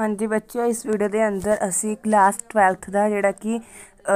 ਹਾਂਜੀ ਬੱਚਿਓ ਇਸ ਵੀਡੀਓ ਦੇ ਅੰਦਰ ਅਸੀਂ ਕਲਾਸ 12th ਦਾ ਜਿਹੜਾ ਕਿ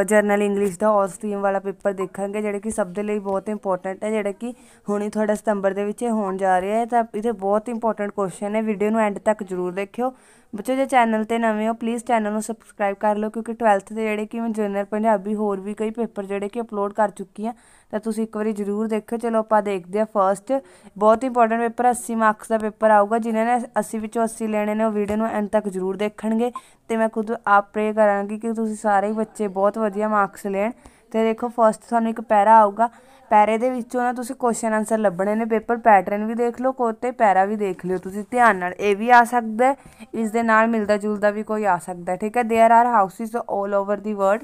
ਜਰਨਲ ਇੰਗਲਿਸ਼ ਦਾ ਆਲ ਸਟ੍ਰੀਮ ਵਾਲਾ ਪੇਪਰ ਦੇਖਾਂਗੇ ਜਿਹੜਾ ਕਿ ਸਭ ਦੇ ਲਈ ਬਹੁਤ ਇੰਪੋਰਟੈਂਟ ਹੈ ਜਿਹੜਾ ਕਿ ਹੁਣੇ ਤੁਹਾਡਾ ਸਤੰਬਰ ਦੇ ਵਿੱਚ ਹੋਣ ਜਾ ਰਿਹਾ ਹੈ ਤਾਂ ਇਹਦੇ ਬਹੁਤ ਇੰਪੋਰਟੈਂਟ ਕੁਐਸਚਨ ਹੈ ਵੀਡੀਓ ਨੂੰ ਐਂਡ ਤੱਕ ਜ਼ਰੂਰ ਦੇਖਿਓ ਬੱਚੋ ਜੇ ਚੈਨਲ ਤੇ ਨਵੇਂ ਹੋ ਪਲੀਜ਼ ਚੈਨਲ ਨੂੰ ਸਬਸਕ੍ਰਾਈਬ ਕਰ ਲਓ ਕਿਉਂਕਿ 12th ਦੇ ਜਿਹੜੇ ਕਿ ਮੈਂ ਜਨਰਲ ਪੰਜਾਬੀ ਹੋਰ ਵੀ ਕਈ ਪੇਪਰ ਜਿਹੜੇ ਕਿ ਅਪਲੋਡ ਕਰ ਚੁੱਕੀ ਆ ਤਾਂ ਤੁਸੀਂ ਇੱਕ ਵਾਰੀ ਜ਼ਰੂਰ ਦੇਖਿਓ ਚਲੋ ਆਪਾਂ ਦੇਖਦੇ ਆ ਫਰਸਟ ਬਹੁਤ ਇੰਪੋਰਟੈਂਟ ਪੇਪਰ 80 ਮਾਰਕਸ ਦਾ ਪੇਪਰ ਆਊਗਾ ਜਿਨ੍ਹਾਂ ਨੇ 80 ਵਿੱਚੋਂ 80 ਲੈਣੇ ਨੇ ਉਹ ਵੀਡੀਓ ਨੂੰ ਐਂਡ ਤੱਕ ਜ਼ਰੂਰ ਦੇਖਣਗੇ ਤੇ ਮੈਂ ਖੁਦ ਆਪ ਪ੍ਰੇ ਕਰਾਂਗੀ ਕਿ ਤੁਸੀਂ ਸਾਰੇ ਹੀ ਬੱਚੇ ਬਹੁਤ ਵਧੀਆ ਮਾਰਕਸ ਲੈਣ ਤੇ ਦੇਖੋ ਫਰਸਟ ਤੁਹਾਨੂੰ ਇੱਕ ਪੈਰਾ ਆਊਗਾ ਪੈਰੇ ਦੇ ਵਿੱਚੋਂ ਨਾ ਤੁਸੀਂ ਕੁਐਸਚਨ ਆਨਸਰ ਲੱਭਣੇ ਨੇ ਪੇਪਰ ਪੈਟਰਨ ਵੀ ਦੇਖ ਲਓ ਕੋਤੇ ਤੇ ਪੈਰਾ ਵੀ ਦੇਖ ਲਿਓ ਤੁਸੀਂ ਧਿਆਨ ਨਾਲ ਇਹ ਵੀ ਆ ਸਕਦਾ ਇਸ ਦੇ ਨਾਲ ਮਿਲਦਾ ਜੁਲਦਾ ਵੀ ਕੋਈ ਆ ਸਕਦਾ ਠੀਕ ਹੈ there are houses 올 over the world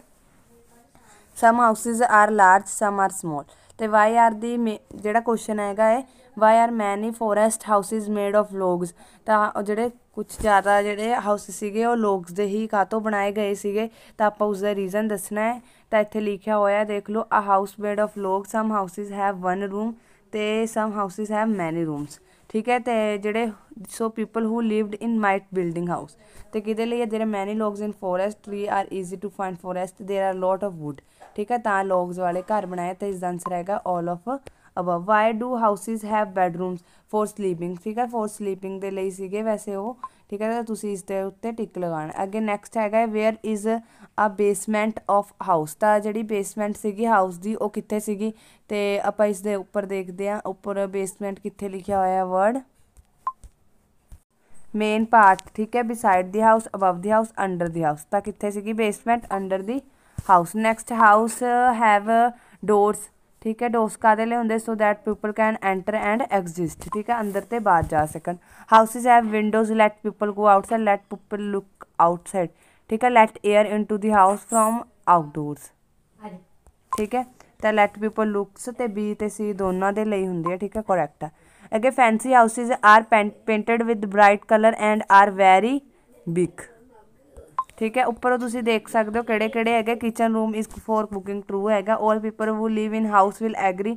some houses are large some are small ਤੇ ਵਾਈ ਆਰ ਦੀ ਜਿਹੜਾ ਕੁਐਸਚਨ ਹੈਗਾ ਹੈ why are many forest houses made of logs ਤਾਂ ਜਿਹੜੇ ਕੁਝ ਜ਼ਿਆਦਾ ਜਿਹੜੇ ਹਾਊਸ ਸੀਗੇ ਉਹ ਲੋਕਸ ਦੇ ਹੀ ਕਾਤੋਂ ਬਣਾਏ ਗਏ ਸੀਗੇ ਤਾਂ ਆਪਾਂ ਉਸ ਦਾ ਰੀਜ਼ਨ ਦੱਸਣਾ ਹੈ ਤਾਂ ਇੱਥੇ ਲਿਖਿਆ ਹੋਇਆ ਦੇਖ ਲਓ ਅ house made of log some houses have one room ਤੇ some houses have many rooms ਠੀਕ ਹੈ ਤੇ ਜਿਹੜੇ so people who lived in might building house ਤੇ ਕਿਦੇ ਲਈ ਜਿਹੜੇ many logs in forest tree are easy to find forest there are lot of wood ਠੀਕ ਹੈ ਤਾਂ ਲੋਕਸ ਵਾਲੇ ਘਰ ਬਣਾਏ ਤੇ ਇਸ ਦਾ ਆਨਸਰ ਹੈਗਾ all of above why do houses have bedrooms for sleeping ਠੀਕ ਹੈ ਫॉर ਸਲੀਪਿੰਗ ਦੇ ਲਈ ਸੀਗੇ ਵੈਸੇ ਉਹ ਠੀਕ ਹੈ ਤਾਂ ਤੁਸੀਂ ਇਸ ਦੇ ਉੱਤੇ ਟਿਕ ਲਗਾਣਾ ਅੱਗੇ ਨੈਕਸਟ ਹੈਗਾ where is a basement of house ਤਾਂ ਜਿਹੜੀ ਬੇਸਮੈਂਟ ਸੀਗੀ ਹਾਊਸ ਦੀ ਉਹ ਕਿੱਥੇ ਸੀਗੀ ਤੇ ਆਪਾਂ ਇਸ ਦੇ ਉੱਪਰ ਦੇਖਦੇ ਆ ਉੱਪਰ ਬੇਸਮੈਂਟ ਕਿੱਥੇ ਲਿਖਿਆ ਹੋਇਆ ਵਰਡ ਮੇਨ ਪਾਰਟ ਠੀਕ ਹੈ beside the house above the house under the house ਤਾਂ ਕਿੱਥੇ ਸੀਗੀ basement under the house next house have doors ਠੀਕ ਹੈ ਡੋਸ ਕਾਦੇ ਲਈ ਹੁੰਦੇ so that people can enter and exist ਠੀਕ ਹੈ ਅੰਦਰ ਤੇ ਬਾਹਰ ਜਾ ਸਕਣ houses have windows let people go outside let people look outside ਠੀਕ ਹੈ let air into the house from outdoors ਠੀਕ ਹੈ ਤਾਂ ਲੈਟ ਪੀਪਲ ਲੁੱਕਸ ਤੇ ਬੀ ਤੇ ਸੀ ਦੋਨਾਂ ਦੇ ਲਈ ਹੁੰਦੀ ਹੈ ਠੀਕ ਹੈ ਕਰੈਕਟ ਹੈ ਅਗੇ fancy houses are painted with bright colour and are very big ਠੀਕ ਹੈ ਉੱਪਰ ਤੁਸੀਂ ਦੇਖ ਸਕਦੇ ਹੋ ਕਿਹੜੇ ਕਿਹੜੇ ਹੈਗੇ kitchen room is for cooking true ਹੈਗਾ 올 people who live in house will agree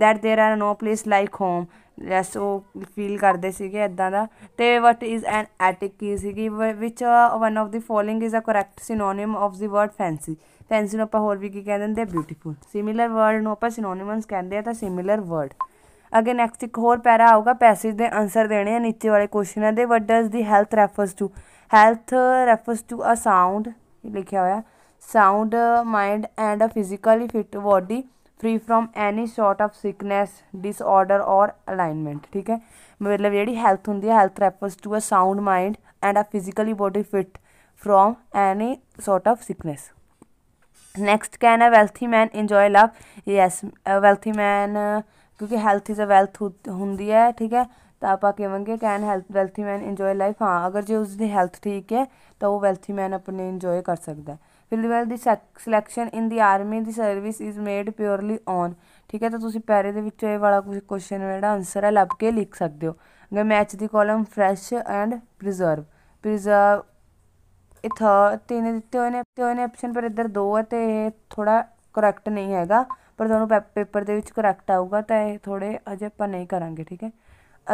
that there are no place like home ਜੈਸ ਉਹ ਫੀਲ ਕਰਦੇ ਸੀਗੇ ਇਦਾਂ ਦਾ ਤੇ ਵਟ ਇਜ਼ ਐਨ ਐਟਿਕ ਕੀ ਸੀਗੀ which one of the following is a correct synonym of the word fancy fancy ਨੂੰ ਆਪਾਂ ਹੋਰ ਵੀ ਕੀ ਕਹਿੰਦੇ ਨੇ ਬਿਊਟੀਫੁਲ ਸਿਮਿਲਰ ਵਰਡ ਨੂੰ ਆਪਾਂ ਸਿਨੋਨਿਮਸ ਕਹਿੰਦੇ ਆ ਤਾਂ ਸਿਮਿਲਰ ਵਰਡ ਅਗੇ ਨੈਕਸਟ ਇੱਕ ਹੋਰ ਪੈਰਾ ਆਊਗਾ ਪੈਸੇਜ ਦੇ ਆਨਸਰ ਦੇਣੇ ਆ ਨੀਚੇ ਵਾਲੇ ਕੁਐਸਚਨਾਂ ਦੇ what does the health refers to health refers to a sound ਲਿਖਿਆ ਹੋਇਆ sound mind and a physically fit body free from any sort of sickness disorder or alignment ਠੀਕ ਹੈ ਮਤਲਬ ਜਿਹੜੀ ਹੈਲਥ ਹੁੰਦੀ ਹੈ health refers to a sound mind and a physically body fit from any sort of sickness next can a wealthy man enjoy love yes a wealthy man ਕਿਉਂਕਿ health is a wealth ਹੁੰਦੀ ਹੈ ਠੀਕ ਹੈ ਤਾਂ ਆਪਾਂ ਕਹਾਂਗੇ can health wealthy man enjoy life ਹਾਂ ਅਗਰ ਜੇ ਉਸ ਦੀ ਹੈਲਥ ਠੀਕ ਹੈ ਤਾਂ ਉਹ ਵੈਲਥੀ ਮੈਨ ਆਪਣੇ ਇੰਜੋਏ ਕਰ ਸਕਦਾ ਫਿਰ ਫਿਲਵੈਲ the selection in the army the service is made purely on ਠੀਕ ਹੈ ਤਾਂ ਤੁਸੀਂ ਪੈਰੇ ਦੇ ਵਿੱਚੋਂ ਇਹ ਵਾਲਾ ਕੁਝ ਕੁਐਸਚਨ ਜਿਹੜਾ ਆਨਸਰ ਹੈ ਲੱਭ ਕੇ ਲਿਖ ਸਕਦੇ ਹੋ ਅਗਰ match the column fresh and preserve preserve ਇਥਾ ਤਿੰਨ ਦਿੱਤੇ ਹੋਏ ਨੇ ਤੇ ਹੋਏ ਨੇ ਆਪਸ਼ਨ ਪਰ ਇੱਧਰ ਦੋ ਹੈ ਤੇ ਇਹ ਥੋੜਾ ਕਰੈਕਟ ਨਹੀਂ ਹੈਗਾ ਪਰ ਤੁਹਾਨੂੰ ਪੇਪਰ ਦੇ ਵਿੱਚ ਕਰੈਕਟ ਆਊਗਾ ਤਾਂ ਇਹ ਥੋੜੇ ਅਜੇ ਆਪਾਂ ਨਹੀਂ ਕਰਾਂਗੇ ਠੀਕ ਹੈ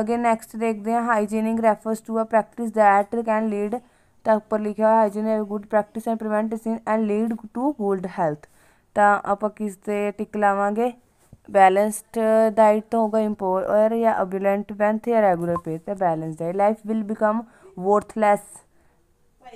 ਅਗੇ ਨੈਕਸਟ ਦੇਖਦੇ ਹਾਂ hygienic refers to a practice that can lead ਤਾਂ ਉੱਪਰ ਲਿਖਿਆ ਹੋਇਆ hygiene is a good practice and prevent sin and lead to good health ਤਾਂ ਆਪਾਂ ਕਿਸ ਤੇ ਟਿਕ ਲਾਵਾਂਗੇ ਬੈਲੈਂਸਡ ਡਾਈਟ ਤੋਂ ਹੋਗਾ ਇੰਪੋਰ ਜਾਂ ਅਬੂਲੈਂਟ ਵੈਂਥ ਜਾਂ ਰੈਗੂਲਰ ਪੇਸ ਤੇ balance diet life will become worthless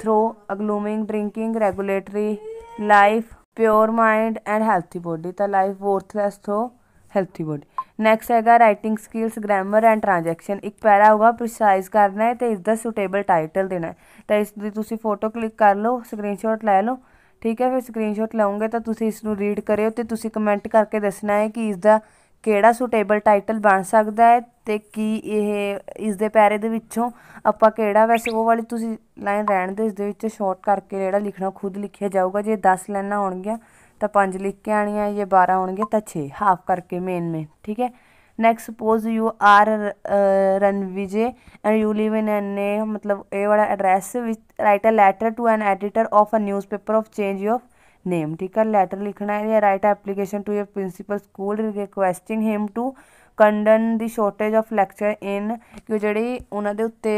through ਅਗਲੂਮਿੰਗ drinking regulatory life pure mind and healthy body ਤਾਂ ਲਾਈਫ ਵਰਥਲੈਸ ਤੋਂ ਹੈਲਥੀ ਬੋਡੀ ਨੈਕਸਟ ਹੈਗਾ writing skills grammar and transaction ਇੱਕ ਪੈਰਾ ਹੋਗਾ ਪ੍ਰੀਸਾਈਜ਼ ਕਰਨਾ ਹੈ ਤੇ ਇਸ ਦਾ ਸੂਟੇਬਲ ਟਾਈਟਲ ਦੇਣਾ ਹੈ ਤਾਂ ਇਸ ਦੀ ਤੁਸੀਂ ਫੋਟੋ ਕਲਿੱਕ ਕਰ ਲਓ ਸਕਰੀਨਸ਼ਾਟ ਲੈ ਲਓ ਠੀਕ ਹੈ ਫਿਰ ਸਕਰੀਨਸ਼ਾਟ ਲਾਉਂਗੇ ਤਾਂ ਤੁਸੀਂ ਇਸ ਨੂੰ ਰੀਡ ਕਰਿਓ ਤੇ ਤੁਸੀਂ ਕਮੈਂਟ ਕਰਕੇ ਦੱਸਣਾ ਹੈ ਕਿ ਇਸ ਦਾ ਕਿਹੜਾ ਸੂਟੇਬਲ ਟਾਈਟਲ ਬਣ ਸਕਦਾ ਹੈ ਤੇ ਕੀ ਇਹ ਇਸ ਦੇ ਪੈਰੇ ਦੇ ਵਿੱਚੋਂ ਆਪਾਂ ਕਿਹੜਾ ਵੈਸੇ ਉਹ ਵਾਲੀ ਤੁਸੀਂ ਲਾਈਨ ਰਹਿਣ ਦੇ ਇਸ ਦੇ ਵਿੱਚ ਸ਼ਾਰਟ ਕਰਕੇ ਜਿਹੜਾ ਲਿਖਣਾ ਖੁਦ ਲਿਖਿਆ ਜਾਊਗਾ ਜੇ 10 ਲਾਈਨਾਂ ਹੋਣਗੀਆਂ ਤਾਂ 5 ਲਿਖ ਕੇ ਆਣੀਆਂ ਜੇ 12 ਹੋਣਗੇ ਤਾਂ 6 ਹਾਫ ਕਰਕੇ ਮੇਨ ਮੇਨ ਠੀਕ ਹੈ next suppose you are Ranvijay and you live in an ਮਤਲਬ ਇਹ ਵਾਲਾ ਐਡਰੈਸ ਵਿੱਚ write a letter to an editor of a newspaper of change you name ਠੀਕ ਹੈ ਲੈਟਰ ਲਿਖਣਾ ਹੈ ਜਾਂ write application to your principal school requesting him to condone the shortage of lecture in ਕਿ ਜਿਹੜੀ ਉਹਨਾਂ ਦੇ ਉੱਤੇ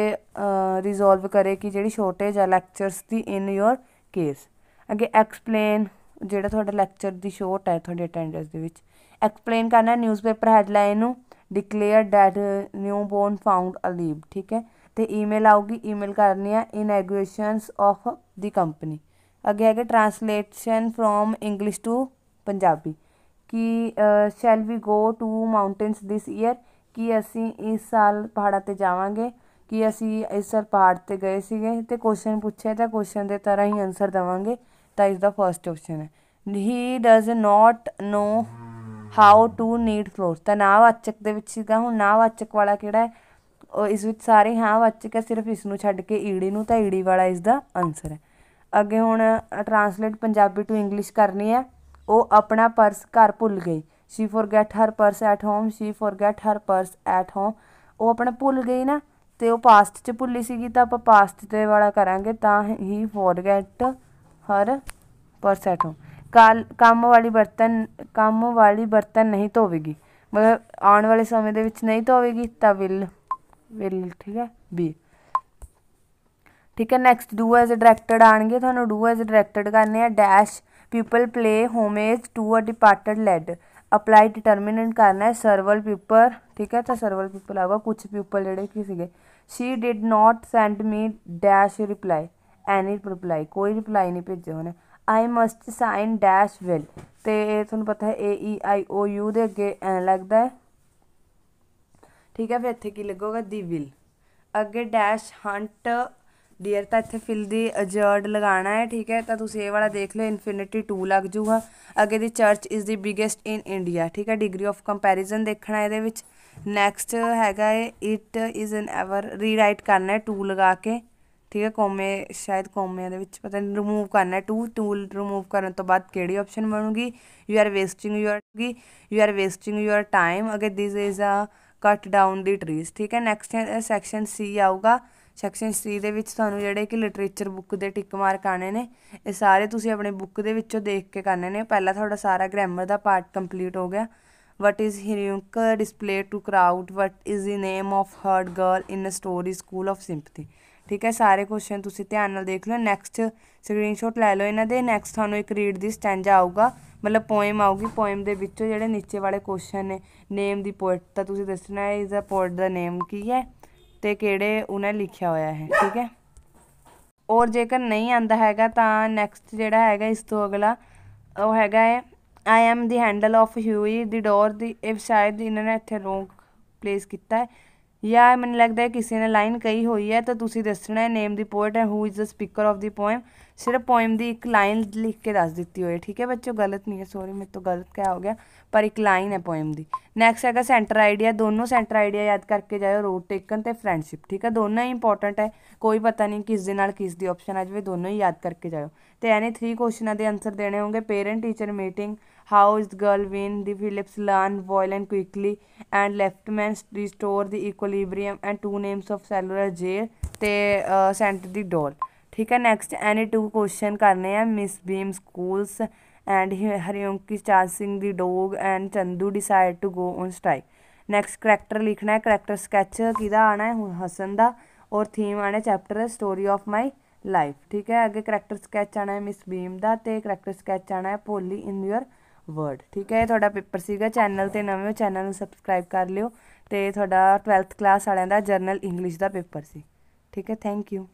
ਰਿਜ਼ੋਲਵ ਕਰੇ ਕਿ ਜਿਹੜੀ ਸ਼ੋਰਟੇਜ ਆ ਲੈਕਚਰਸ ਦੀ ਇਨ ਯੋਰ ਕੇਸ ਅੱਗੇ ਐਕਸਪਲੇਨ ਜਿਹੜਾ ਤੁਹਾਡਾ ਲੈਕਚਰ ਦੀ ਸ਼ੋਰਟ ਹੈ ਤੁਹਾਡੇ ਅਟੈਂਡੈਂਸ ਦੇ ਵਿੱਚ ਐਕਸਪਲੇਨ ਕਰਨਾ ਨਿਊਜ਼ਪੇਪਰ ਹੈਡਲਾਈਨ ਨੂੰ declare new born found alive ਠੀਕ ਹੈ ਤੇ ਈਮੇਲ ਆਊਗੀ ਈਮੇਲ ਕਰਨੀ ਹੈ ਐਗੂਏਸ਼ਨਸ ਆਫ ਦੀ ਕੰਪਨੀ ਅੱਗੇ ਹੈਗਾ translation from English to Punjabi ਕਿ shall we go to mountains this year ਕਿ ਅਸੀਂ ਇਸ ਸਾਲ ਪਹਾੜਾਂ ਤੇ ਜਾਵਾਂਗੇ ਕਿ ਅਸੀਂ ਇਸ ਸਾਲ ਪਹਾੜ ਤੇ ਗਏ ਸੀਗੇ ਤੇ ਕੁਐਸਚਨ ਪੁੱਛਿਆ ਤਾਂ ਕੁਐਸਚਨ ਦੇ ਤਰ੍ਹਾਂ ਹੀ ਆਨਸਰ ਦਵਾਂਗੇ ਤਾਂ ਇਸ ਦਾ ਫਰਸਟ ਆਪਸ਼ਨ ਹੈ he does not know how to knead flour ਤਾਂ ਵਾਚਕ ਦੇ ਵਿੱਚ ਸੀਗਾ ਹੁਣ ਵਾਚਕ ਵਾਲਾ ਕਿਹੜਾ ਹੈ ਇਸ ਵਿੱਚ ਸਾਰੇ ਹਾਂ ਵਾਚਕ ਹੈ ਸਿਰਫ ਇਸ ਨੂੰ ਛੱਡ ਕੇ ਈੜੀ ਨੂੰ ਤਾਂ ਈੜੀ ਵਾਲਾ ਇਸ ਦਾ ਆਨਸਰ ਹੈ ਅੱਗੇ ਹੁਣ ਟਰਾਂਸਲੇਟ ਪੰਜਾਬੀ ਟੂ ਇੰਗਲਿਸ਼ ਕਰਨੀ ਹੈ ਉਹ ਆਪਣਾ ਪਰਸ ਘਰ ਭੁੱਲ ਗਈ she forget her purse at home she forget her purse at home ਉਹ ਆਪਣਾ ਭੁੱਲ ਗਈ ਨਾ ਤੇ ਉਹ ਪਾਸਟ 'ਚ ਭੁੱਲੀ ਸੀਗੀ ਤਾਂ ਆਪਾਂ ਪਾਸਟ ਤੇ ਵਾਲਾ ਕਰਾਂਗੇ ਤਾਂ he forget her purse at home ਕਾਲ ਕੰਮ ਵਾਲੀ ਬਰਤਨ ਕੰਮ ਵਾਲੀ ਬਰਤਨ ਨਹੀਂ ਧੋਵੇਗੀ ਮਤਲਬ ਆਉਣ ਵਾਲੇ ਸਮੇਂ ਦੇ ਵਿੱਚ ਨਹੀਂ ਧੋਵੇਗੀ ਤਾਂ ਵਿਲ ਵਿਲ ਠੀਕ ਹੈ ਬੀ ਠੀਕ ਹੈ ਨੈਕਸਟ ਡੂ ਐਜ਼ ਡਾਇਰੈਕਟਡ ਆਣਗੇ ਤੁਹਾਨੂੰ ਡੂ ਐਜ਼ ਡਾਇਰੈਕਟਡ ਕਰਨੇ ਆ dash people play homage to a departed lad apply determinant ਕਰਨਾ ਹੈ ਸਰਵਲ ਪੀਪਲ ਠੀਕ ਹੈ ਤਾਂ ਸਰਵਲ ਪੀਪਲ ਆਵਾ ਕੁਝ ਪੀਪਲ ਜਿਹੜੇ ਕੀ ਸੀਗੇ she did not send me dash reply any reply ਕੋਈ ਰਿਪਲਾਈ ਨਹੀਂ ਭੇਜਿਆ ਉਹਨੇ I must sign dash will ਤੇ ਤੁਹਾਨੂੰ ਪਤਾ ਹੈ ਏ ਈ ਆਈ ਓ ਯੂ ਦੇ ਅੱਗੇ ਐ ਲੱਗਦਾ ਹੈ ਠੀਕ ਹੈ ਫਿਰ ਇੱਥੇ ਕੀ ਲੱਗੋਗਾ ਦੀ ਵਿਲ ਅੱਗੇ ਡੈਸ਼ ਹੰਟ ਡੀਅਰ ਤਾਂ ਇੱਥੇ ਫਿਲ ਦੀ ਅਜਰਡ ਲਗਾਣਾ ਹੈ ਠੀਕ ਹੈ ਤਾਂ ਤੁਸੀਂ ਇਹ ਵਾਲਾ ਦੇਖ ਲਓ ਇਨਫਿਨਿਟੀ 2 ਲੱਗ ਜੂਗਾ ਅੱਗੇ the church is the biggest in India ਠੀਕ ਹੈ ਡਿਗਰੀ ਆਫ ਕੰਪੈਰੀਜ਼ਨ ਦੇਖਣਾ ਇਹਦੇ ਵਿੱਚ ਨੈਕਸਟ ਹੈਗਾ ਹੈ it is an ever rewrite ਕਰਨਾ ਹੈ 2 ਲਗਾ ਕੇ ਠੀਕ ਹੈ ਕੋਮੇ ਸ਼ਾਇਦ ਕੋਮੇ ਦੇ ਵਿੱਚ ਪਤਾ ਨਹੀਂ ਰਿਮੂਵ ਕਰਨਾ ਹੈ 2 ਟੂਲ ਰਿਮੂਵ ਕਰਨ ਤੋਂ ਬਾਅਦ ਕਿਹੜੀ ਆਪਸ਼ਨ ਬਣੂਗੀ ਯੂ ਆਰ ਵੇਸਟਿੰਗ ਯੂਅਰ ਕੀ you are wasting your time ਅਗੇ this is a cut down the trees ਠੀਕ ਹੈ ਨੈਕਸਟ ਸੈਕਸ਼ਨ ਸੀ ਆਊਗਾ ਸੈਕਸ਼ਨ 3 ਦੇ ਵਿੱਚ ਤੁਹਾਨੂੰ ਜਿਹੜੇ ਕਿ ਲਿਟਰੇਚਰ ਬੁੱਕ ਦੇ ਟਿਕ ਮਾਰਕ ਆਣੇ ਨੇ ਇਹ ਸਾਰੇ ਤੁਸੀਂ ਆਪਣੇ ਬੁੱਕ ਦੇ ਵਿੱਚੋਂ ਦੇਖ ਕੇ ਕਰਨੇ ਨੇ ਪਹਿਲਾਂ ਤੁਹਾਡਾ ਸਾਰਾ ਗ੍ਰਾਮਰ ਦਾ ਪਾਰਟ ਕੰਪਲੀਟ ਹੋ ਗਿਆ ਵਟ ਇਜ਼ ਹਿਰਿੰਕ display to crowd what is the name of herd girl in a story school of sympathy ਠੀਕ ਹੈ ਸਾਰੇ ਕੁਐਸਚਨ ਤੁਸੀਂ ਧਿਆਨ ਨਾਲ ਦੇਖ ਲਓ ਨੈਕਸਟ ਸਕਰੀਨਸ਼ਾਟ ਲੈ ਲਓ ਇਹਨਾਂ ਦੇ ਨੈਕਸਟ ਤੁਹਾਨੂੰ ਇੱਕ ਰੀਡ ਦੀ ਸਟੈਂਜਾ ਆਊਗਾ ਮਤਲਬ ਪੋਇਮ ਆਊਗੀ ਪੋਇਮ ਦੇ ਵਿੱਚੋਂ ਜਿਹੜੇ ਨੀਚੇ ਵਾਲੇ ਕੁਐਸਚਨ ਨੇ ਨੇਮ ਦੀ ਪੋਇਟ ਤਾਂ ਤੁਸੀਂ ਦੱਸਣਾ ਹੈ ਇਜ਼ ਅ ਪੋਇਟ ਦਾ ਨੇਮ ਕੀ ਹੈ ਤੇ ਕਿਹੜੇ ਉਹਨੇ ਲਿਖਿਆ ਹੋਇਆ ਹੈ ਠੀਕ ਹੈ ਔਰ ਜੇਕਰ ਨਹੀਂ ਆਂਦਾ ਹੈਗਾ ਤਾਂ ਨੈਕਸਟ ਜਿਹੜਾ ਹੈਗਾ ਇਸ ਤੋਂ ਅਗਲਾ ਉਹ ਹੈਗਾ ਹੈ I am the handle of Huey the door ਦੀ ਇਫ ਸ਼ਾਇਦ ਇਹਨਾਂ ਨੇ ਇੱਥੇ ਰੋਂਗ ਪਲੇਸ ਕੀਤਾ ਹੈ ਯਾ ਮੈਨੂੰ ਲੱਗਦਾ ਹੈ ਕਿਸੇ ਨੇ ਲਾਈਨ ਕਹੀ ਹੋਈ ਹੈ ਤਾਂ ਤੁਸੀਂ ਦੱਸਣਾ ਹੈ ਨੇਮ ਦੀ ਪੋਇਟ ਹੈ who is the speaker of the poem ਸਿਰਫ ਪੋਇਮ ਦੀ ਇੱਕ ਲਾਈਨ ਲਿਖ ਕੇ ਦੱਸ ਦਿੱਤੀ ਹੋਏ ਠੀਕ ਹੈ ਬੱਚੋ ਗਲਤ ਨਹੀਂ ਹੈ ਸੌਰੀ ਮੇਰੇ ਤੋਂ ਗਲਤ ਕਿਹਾ ਹੋ ਗਿਆ ਪਰ ਇੱਕ ਲਾਈਨ ਹੈ ਪੋਇਮ ਦੀ ਨੈਕਸਟ ਹੈਗਾ ਸੈਂਟਰ ਆਈਡੀਆ ਦੋਨੋਂ ਸੈਂਟਰ ਆਈਡੀਆ ਯਾਦ ਕਰਕੇ ਜਾਇਓ ਰੋਡ ਟੇਕਨ ਤੇ ਫਰੈਂਡਸ਼ਿਪ ਠੀਕ ਹੈ ਦੋਨੋਂ ਹੀ ਇੰਪੋਰਟੈਂਟ ਹੈ ਕੋਈ ਪਤਾ ਨਹੀਂ ਕਿਸ ਦੇ ਨਾਲ ਕਿਸ ਦੀ ਆਪਸ਼ਨ ਆ ਜਾਵੇ ਦੋਨੋਂ ਹੀ ਯਾਦ ਕਰਕੇ ਜਾਇਓ ਤੇ ਐਨੇ 3 ਕੁਐਸਚਨਾਂ ਦੇ ਆਨਸਰ ਦੇਣੇ ਹੋਣਗੇ parent teacher meeting how is girl win the Phillips learn violent quickly and left man restore the equilibrium and two names of cellular jail ਤੇ ਸੈਂਟਰ ਦੀ ਡੋਲ ਠੀਕ ਹੈ ਨੈਕਸਟ ਐਨੀ ਟੂ ਕੁਐਸਚਨ ਕਰਨੇ ਆ Miss Beam schools and ਹਰਿਓਂਕੀ ਚਾਰ ਸਿੰਘ ਦੀ dog and Chandu decide to go on strike next character ਲਿਖਣਾ ਹੈ ਕਰੈਕਟਰ ਸਕੈਚ ਕਿਹਦਾ ਆਣਾ ਹੈ ਹਸਨ ਦਾ ਔਰ ਥੀਮ ਆਣਾ chapter story of my life ਠੀਕ ਹੈ ਅੱਗੇ ਕਰੈਕਟਰ ਸਕੈਚ ਆਣਾ ਹੈ ਮਿਸ ਬੀਮ ਦਾ ਤੇ ਕਰੈਕਟਰ ਸਕੈਚ ਆਣਾ ਹੈ ਪੋਲੀ ਇਨ ਯੂਅਰ ਵਰਡ ਠੀਕ ਹੈ ਇਹ ਤੁਹਾਡਾ ਪੇਪਰ ਸੀਗਾ ਚੈਨਲ ਤੇ ਨਵੇਂ ਹੋ ਚੈਨਲ ਨੂੰ ਸਬਸਕ੍ਰਾਈਬ ਕਰ ਲਿਓ ਤੇ ਤੁਹਾਡਾ 12th ਕਲਾਸ ਵਾਲਿਆਂ ਦਾ ਜਰਨਲ ਇੰਗਲਿਸ਼ ਦਾ ਪੇਪਰ ਸੀ ਠੀਕ ਹੈ ਥੈਂਕ ਯੂ